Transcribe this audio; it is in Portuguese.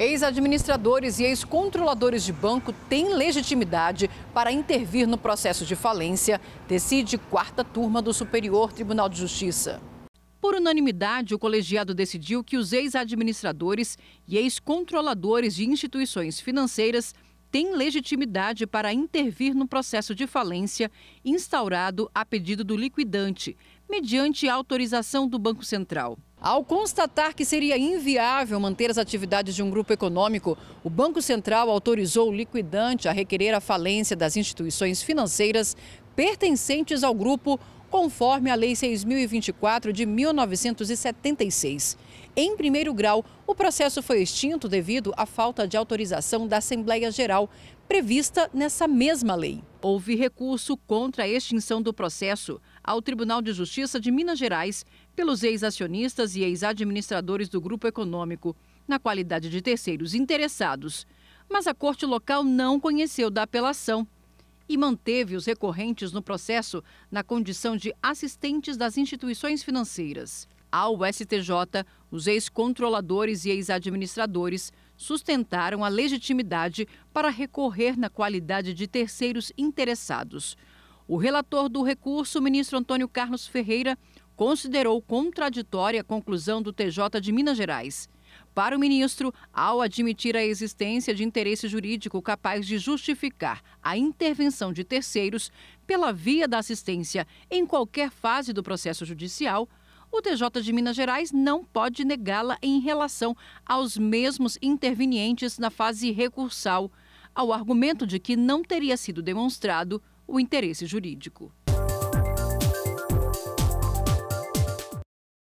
Ex-administradores e ex-controladores de banco têm legitimidade para intervir no processo de falência, decide quarta turma do Superior Tribunal de Justiça. Por unanimidade, o colegiado decidiu que os ex-administradores e ex-controladores de instituições financeiras têm legitimidade para intervir no processo de falência instaurado a pedido do liquidante, mediante autorização do Banco Central. Ao constatar que seria inviável manter as atividades de um grupo econômico, o Banco Central autorizou o liquidante a requerer a falência das instituições financeiras pertencentes ao grupo conforme a Lei 6.024 de 1976. Em primeiro grau, o processo foi extinto devido à falta de autorização da Assembleia Geral, prevista nessa mesma lei. Houve recurso contra a extinção do processo ao Tribunal de Justiça de Minas Gerais pelos ex-acionistas e ex-administradores do grupo econômico, na qualidade de terceiros interessados. Mas a Corte Local não conheceu da apelação e manteve os recorrentes no processo na condição de assistentes das instituições financeiras. Ao STJ, os ex-controladores e ex-administradores sustentaram a legitimidade para recorrer na qualidade de terceiros interessados. O relator do recurso, ministro Antônio Carlos Ferreira, considerou contraditória a conclusão do TJ de Minas Gerais. Para o ministro, ao admitir a existência de interesse jurídico capaz de justificar a intervenção de terceiros pela via da assistência em qualquer fase do processo judicial, o TJ de Minas Gerais não pode negá-la em relação aos mesmos intervenientes na fase recursal, ao argumento de que não teria sido demonstrado o interesse jurídico.